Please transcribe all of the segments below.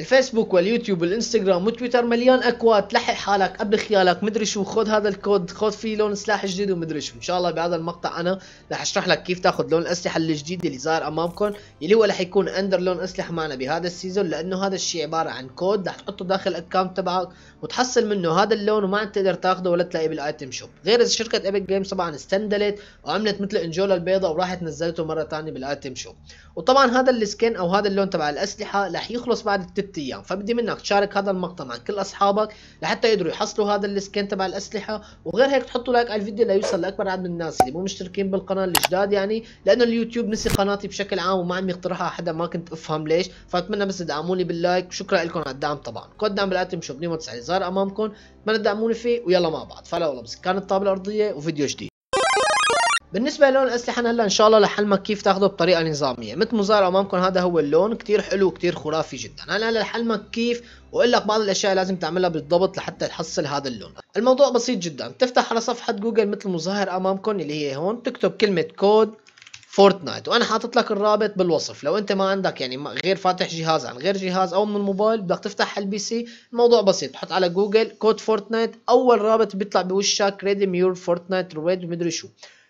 الفيسبوك واليوتيوب والانستغرام وتويتر مليان اكواد لحق حالك قبل خيالك مدري شو خذ هذا الكود خذ فيه لون سلاح جديد ومدري شو ان شاء الله بهذا المقطع انا رح اشرح لك كيف تاخذ لون الاسلحه الجديد اللي ظاهر امامكم اللي هو رح يكون اندر لون اسلحه معنا بهذا السيزون لانه هذا الشيء عباره عن كود رح تحطه داخل الاكونت تبعك وتحصل منه هذا اللون وما عاد تقدر تاخذه ولا تلاقيه بالايتم شوب غير اذا شركه ايبك جيمز طبعا استندلت وعملت مثل انجولا البيضاء وراحت نزلته مره ثانيه بالايتم شوب وطبعا هذا السكن او هذا اللون تبع الاسلحه رح يخلص بعد ست ايام فبدي منك تشارك هذا المقطع مع كل اصحابك لحتى يقدروا يحصلوا هذا السكين تبع الاسلحه وغير هيك تحطوا لايك على الفيديو ليوصل لاكبر عدد من الناس اللي مو مشتركين بالقناه الجداد يعني لانه اليوتيوب نسي قناتي بشكل عام وما عم يقترحها حدا ما كنت افهم ليش فاتمنى بس تدعموني باللايك وشكرا لكم على الدعم طبعا كود دعم بالاتم شو بنيمه تسع زار امامكم ما تدعموني فيه ويلا مع بعض فلا والله بس كانت طابله ارضيه وفيديو جديد بالنسبة للون الأسلحة هلا إن شاء الله لحلمك كيف تاخده بطريقة نظامية، مثل ما أمامكم هذا هو اللون كتير حلو وكتير خرافي جدا، هلا هلا لحلمك كيف وأقول لك بعض الأشياء لازم تعملها بالضبط لحتى تحصل هذا اللون، الموضوع بسيط جدا، بتفتح على صفحة جوجل مثل ما ظاهر أمامكم اللي هي هون، بتكتب كلمة كود فورتنايت وانا حاطط لك الرابط بالوصف لو انت ما عندك يعني غير فاتح جهاز عن غير جهاز او من الموبايل بدك تفتح على البي سي الموضوع بسيط بتحط على جوجل كود فورتنايت اول رابط بيطلع بوشك ريديم يور فورتنايت رويد مدري شو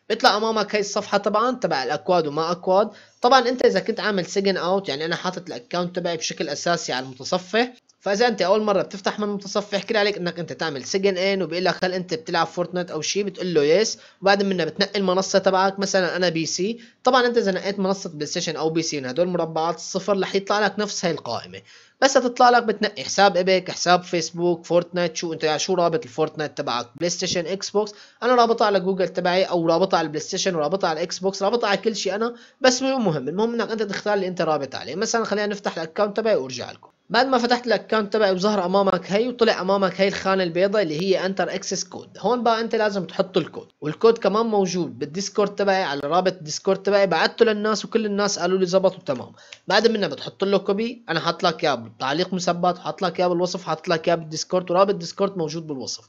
بيطلع امامك هي الصفحه طبعا تبع الاكواد وما اكواد طبعا انت اذا كنت عامل سجن اوت يعني انا حاطط الاكونت تبعي بشكل اساسي على المتصفح فاذا انت اول مره بتفتح من المتصفح كل عليك انك انت تعمل سجن ان وبيقول لك هل انت بتلعب فورتنايت او شيء بتقول له يس وبعد منها بتنقي المنصه تبعك مثلا انا بي سي طبعا انت اذا نقيت منصه بلاي ستيشن او بي سي هدول مربعات الصفر رح يطلع لك نفس هاي القائمه بس هتطلع لك بتنقي حساب ايبك حساب فيسبوك فورتنايت شو انت يعني شو رابط الفورتنايت تبعك بلاي ستيشن اكس بوكس انا رابطها على جوجل تبعي او رابطها على البلاي ستيشن ورابطها على الاكس بوكس رابطها على كل شيء انا بس مو مهم المهم انك انت تختار اللي انت رابط عليه مثلا خلينا نفتح الاكونت تبعي وارجع لكم بعد ما فتحت الاكونت تبعي وظهر امامك هي وطلع امامك هي الخانه البيضاء اللي هي انتر اكسس كود هون بقى انت لازم تحط الكود والكود كمان موجود بالديسكورد تبعي على رابط الديسكورد تبعي بعته للناس وكل الناس قالوا لي زبط وتمام بعد منها بتحط له كوبي انا حاط لك اياه تعليق مثبت حاط لك اياه بالوصف حاطط لك اياه بالديسكورد ورابط ديسكورد موجود بالوصف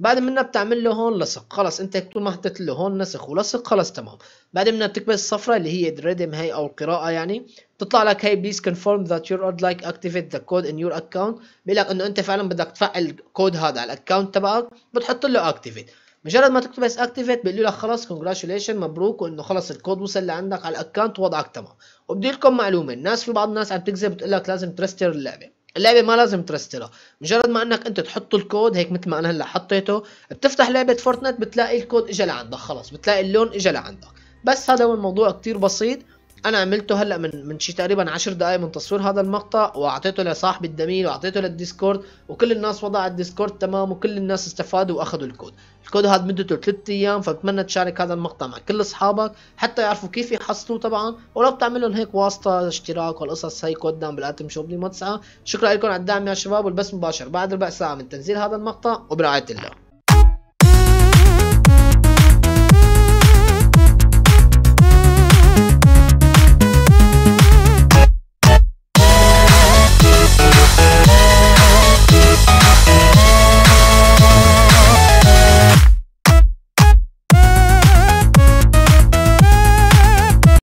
بعد منها بتعمل له هون لصق خلص انت طول ما حطيت له هون نسخ ولصق خلص تمام بعد منها بتكبس الصفرة اللي هي الريدم هي او القراءة يعني بتطلع لك هي بليز كونفيرم ذات يور ارد لايك اكتيفيت ذا كود ان يور اكونت بيقول لك انه انت فعلا بدك تفعل الكود هذا على الاكونت تبعك بتحط له اكتيفيت مجرد ما تكتب اس اكتيفيت بيقول لك خلاص كونجراتيوليشن مبروك وانه خلص الكود وصل لعندك على الاكونت ووضعك تمام وبدي لكم معلومه الناس في بعض الناس عم تكذب بتقول لك لازم ترستر اللعبه اللعبه ما لازم ترسترها مجرد ما انك انت تحط الكود هيك مثل ما انا هلا حطيته بتفتح لعبه فورتنايت بتلاقي الكود اجى لعندك خلص بتلاقي اللون اجى لعندك بس هذا هو الموضوع كتير بسيط انا عملته هلا من من شي تقريبا 10 دقائق من تصوير هذا المقطع واعطيته لصاحبي الدميل واعطيته للديسكورد وكل الناس وضعت الديسكورد تمام وكل الناس استفادوا واخذوا الكود الكود هذا مدته 3 ايام فبتمنى تشارك هذا المقطع مع كل اصحابك حتى يعرفوا كيف يحصلوه طبعا ولو بتعمل لهم هيك واسطه اشتراك والقصص هي كود دعم بالاتم شوب لمدفعه شكرا لكم على الدعم يا شباب والبث مباشر بعد ربع ساعه من تنزيل هذا المقطع وبرعايه الله